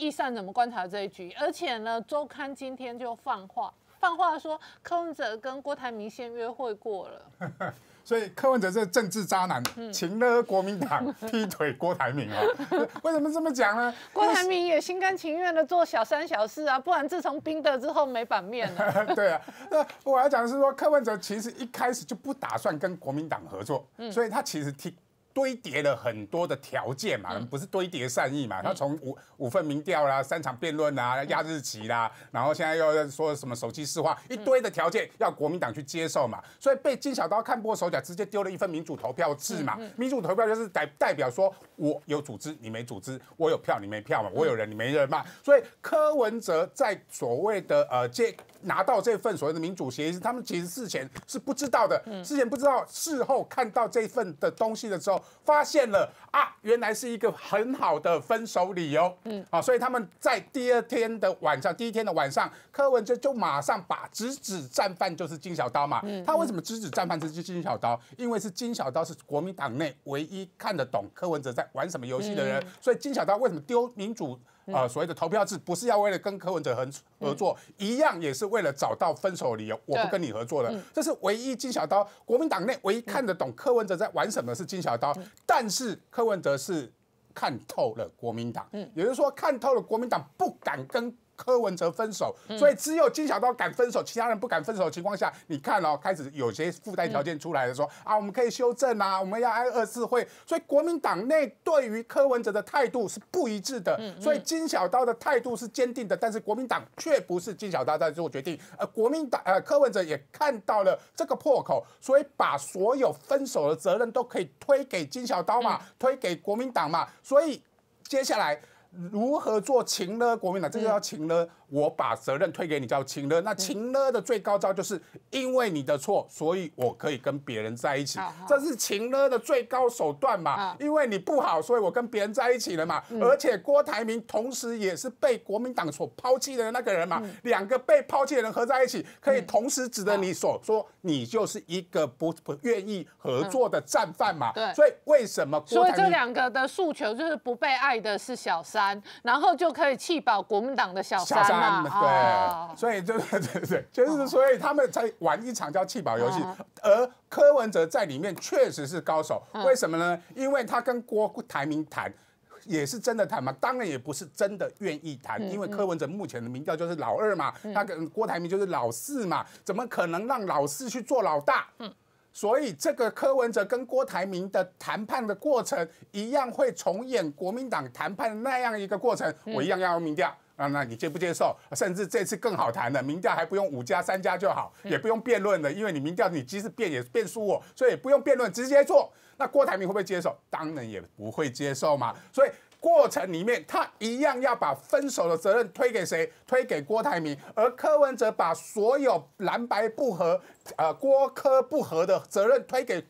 易善怎么观察这一局？而且呢，周刊今天就放话，放话说柯文哲跟郭台铭先约会过了。所以柯文哲是政治渣男，情了国民党，劈腿郭台铭啊？为什么这么讲呢？郭台铭也心甘情愿的做小三小四啊？不然自从冰的之后没版面了。对啊，那我要讲的是说，柯文哲其实一开始就不打算跟国民党合作，所以他其实听。堆叠了很多的条件嘛，不是堆叠善意嘛？他从五五份民调啦、三场辩论啦、压日期啦，然后现在又说什么手机私化，一堆的条件要国民党去接受嘛？所以被金小刀看破手脚，直接丢了一份民主投票制嘛？民主投票就是代代表说，我有组织，你没组织；我有票，你没票嘛；我有人，你没人嘛。所以柯文哲在所谓的呃借。拿到这份所谓的民主协议，他们其实事前是不知道的，事前不知道，事后看到这份的东西的时候，发现了啊，原来是一个很好的分手理由。嗯，啊，所以他们在第二天的晚上，第一天的晚上，柯文哲就马上把“指指战犯”就是金小刀嘛。嗯，他为什么指指战犯就是金小刀？因为是金小刀是国民党内唯一看得懂柯文哲在玩什么游戏的人，所以金小刀为什么丢民主？啊，所谓的投票制不是要为了跟柯文哲合合作，一样也是为了找到分手理由。我不跟你合作了，这是唯一金小刀国民党内唯一看得懂柯文哲在玩什么是金小刀，但是柯文哲是看透了国民党，也就是说看透了国民党不敢跟。柯文哲分手，所以只有金小刀敢分手，其他人不敢分手的情况下，你看哦，开始有些附带条件出来了，说啊，我们可以修正啊，我们要挨二次会，所以国民党内对于柯文哲的态度是不一致的，所以金小刀的态度是坚定的，但是国民党却不是金小刀在做决定，而国民党呃，柯文哲也看到了这个破口，所以把所有分手的责任都可以推给金小刀嘛，推给国民党嘛，所以接下来。如何做情呢？国民党这个要情呢？我把责任推给你叫情勒，那情勒的最高招就是因为你的错，所以我可以跟别人在一起，这是情勒的最高手段嘛？因为你不好，所以我跟别人在一起了嘛？而且郭台铭同时也是被国民党所抛弃的那个人嘛？两个被抛弃的人合在一起，可以同时指的你，所说你就是一个不不愿意合作的战犯嘛？对，所以为什么？所以这两个的诉求就是不被爱的是小三，然后就可以弃保国民党的小三。对，所以就是对对，就是所以他们才玩一场叫弃保游戏，而柯文哲在里面确实是高手，为什么呢？因为他跟郭台铭谈也是真的谈嘛，当然也不是真的愿意谈，因为柯文哲目前的民调就是老二嘛，他跟郭台铭就是老四嘛，怎么可能让老四去做老大？嗯，所以这个柯文哲跟郭台铭的谈判的过程，一样会重演国民党谈判的那样一个过程，我一样要用民调。那那你接不接受？甚至这次更好谈的，民调还不用五加三加就好，也不用辩论了，因为你民调你即使辩也辩输我，所以不用辩论直接做。那郭台铭会不会接受？当然也不会接受嘛。所以过程里面他一样要把分手的责任推给谁？推给郭台铭。而柯文哲把所有蓝白不合，呃郭柯不合的责任推给。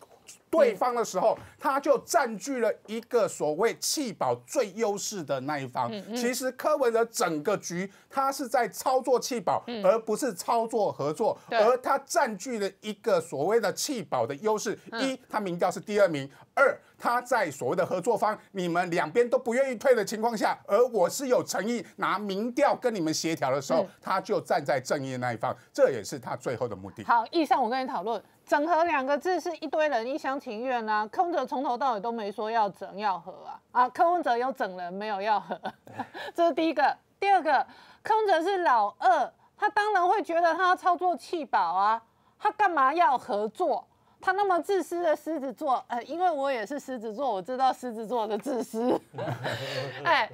对方的时候，他就占据了一个所谓弃保最优势的那一方。其实柯文哲整个局，他是在操作弃保，而不是操作合作。而他占据了一个所谓的弃保的优势：一，他民调是第二名；二，他在所谓的合作方，你们两边都不愿意退的情况下，而我是有诚意拿民调跟你们协调的时候，他就站在正义那一方，这也是他最后的目的。好，以上我跟你讨论。整合两个字是一堆人一厢情愿啊，柯文哲从头到尾都没说要整要合啊，啊，柯文哲有整人没有要合，这是第一个。第二个，柯文哲是老二，他当然会觉得他操作气饱啊，他干嘛要合作？他那么自私的狮子座，呃，因为我也是狮子座，我知道狮子座的自私。哎。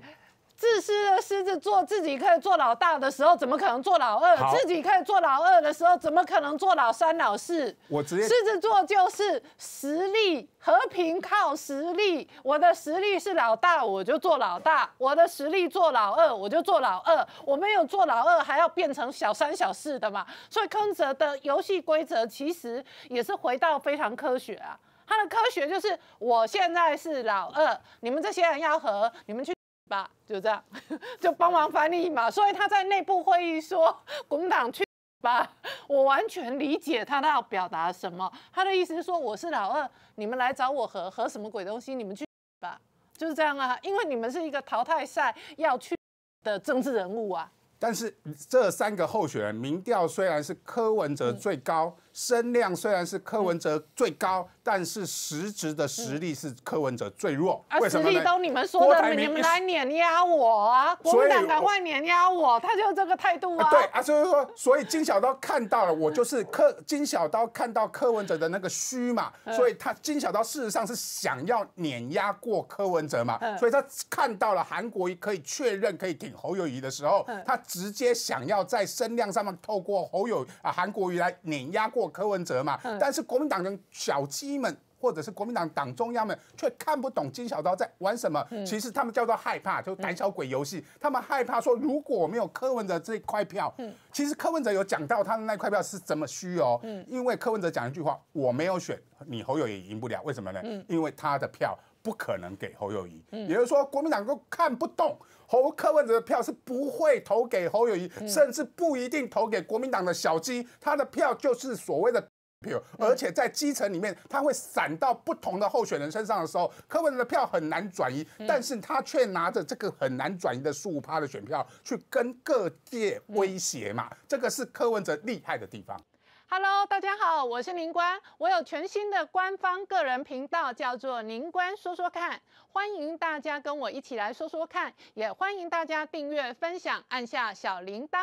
自私的狮子做自己可以做老大的时候，怎么可能做老二？自己可以做老二的时候，怎么可能做老三、老四？狮子座就是实力和平，靠实力。我的实力是老大，我就做老大；我的实力做老二，我就做老二。我没有做老二，还要变成小三、小四的嘛？所以，坑泽的游戏规则其实也是回到非常科学啊。他的科学就是，我现在是老二，你们这些人要和你们去。吧，就这样，就帮忙翻译嘛。所以他在内部会议说：“滚党去吧！”我完全理解他要表达什么。他的意思是说：“我是老二，你们来找我和和什么鬼东西？你们去吧，就是这样啊。因为你们是一个淘汰赛要去的政治人物啊。”但是这三个候选人，民调虽然是柯文哲最高，声量虽然是柯文哲最高。但是实质的实力是柯文哲最弱，为什么都你们说的你们来碾压我啊？国民党赶快碾压我，他就这个态度啊。对啊，所以说，所以金小刀看到了我就是柯金小刀看到柯文哲的那个虚嘛，所以他金小刀事实上是想要碾压过柯文哲嘛，所以他看到了韩国瑜可以确认可以挺侯友谊的时候，他直接想要在声量上面透过侯友啊韩国瑜来碾压过柯文哲嘛。但是国民党人小鸡。们或者是国民党党中央们却看不懂金小刀在玩什么，其实他们叫做害怕，就胆小鬼游戏。他们害怕说，如果我没有柯文哲这块票，嗯，其实柯文哲有讲到他的那块票是怎么虚哦。因为柯文哲讲一句话，我没有选你侯友宜赢不了，为什么呢？因为他的票不可能给侯友宜。也就是说国民党都看不懂侯柯文哲的票是不会投给侯友宜，甚至不一定投给国民党的小鸡，他的票就是所谓的。票，而且在基层里面，他会散到不同的候选人身上的时候，柯文哲的票很难转移，但是他却拿着这个很难转移的数趴的选票去跟各界威胁嘛，这个是柯文哲厉害的地方。Hello，大家好，我是林官，我有全新的官方个人频道，叫做林官说说看，欢迎大家跟我一起来说说看，也欢迎大家订阅分享，按下小铃铛。